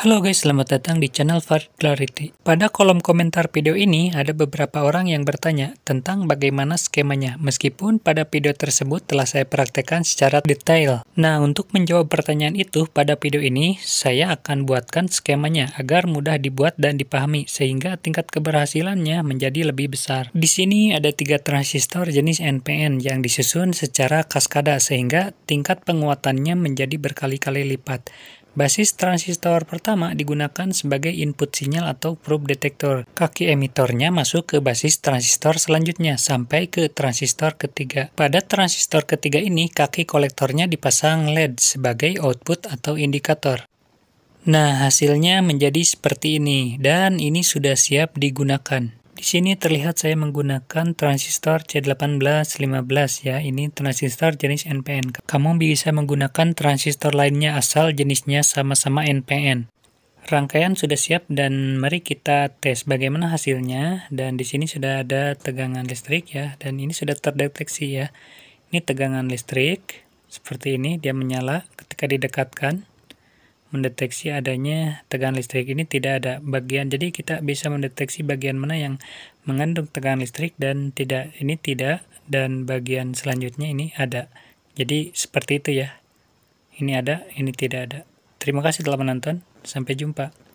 Halo guys, selamat datang di channel Far Clarity. Pada kolom komentar video ini, ada beberapa orang yang bertanya tentang bagaimana skemanya, meskipun pada video tersebut telah saya praktekkan secara detail. Nah, untuk menjawab pertanyaan itu pada video ini, saya akan buatkan skemanya agar mudah dibuat dan dipahami, sehingga tingkat keberhasilannya menjadi lebih besar. Di sini ada tiga transistor jenis NPN yang disusun secara kaskada, sehingga tingkat penguatannya menjadi berkali-kali lipat. Basis transistor pertama digunakan sebagai input sinyal atau probe detektor. Kaki emitornya masuk ke basis transistor selanjutnya sampai ke transistor ketiga. Pada transistor ketiga ini, kaki kolektornya dipasang LED sebagai output atau indikator. Nah, hasilnya menjadi seperti ini, dan ini sudah siap digunakan. Di sini terlihat saya menggunakan transistor C1815 ya, ini transistor jenis NPN. Kamu bisa menggunakan transistor lainnya asal jenisnya sama-sama NPN. Rangkaian sudah siap dan mari kita tes bagaimana hasilnya. Dan di sini sudah ada tegangan listrik ya, dan ini sudah terdeteksi ya. Ini tegangan listrik seperti ini, dia menyala ketika didekatkan mendeteksi adanya tegangan listrik ini tidak ada bagian jadi kita bisa mendeteksi bagian mana yang mengandung tegangan listrik dan tidak ini tidak dan bagian selanjutnya ini ada jadi seperti itu ya ini ada ini tidak ada terima kasih telah menonton sampai jumpa